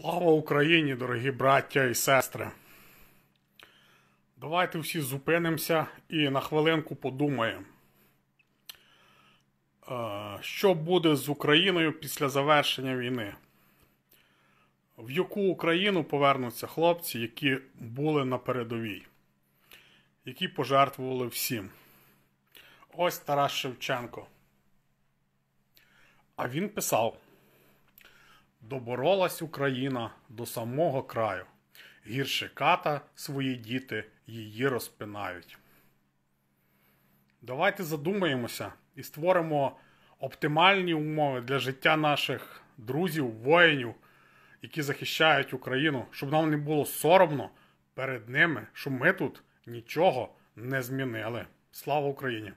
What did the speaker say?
Слава Україні, дорогі браття і сестри! Давайте всі зупинимося і на хвилинку подумаємо, е, що буде з Україною після завершення війни? В яку Україну повернуться хлопці, які були на передовій, які пожертвували всім? Ось Тарас Шевченко. А він писав. Доборолась Україна до самого краю. Гірше ката свої діти її розпинають. Давайте задумаємося і створимо оптимальні умови для життя наших друзів, воїнів, які захищають Україну, щоб нам не було соромно перед ними, щоб ми тут нічого не змінили. Слава Україні!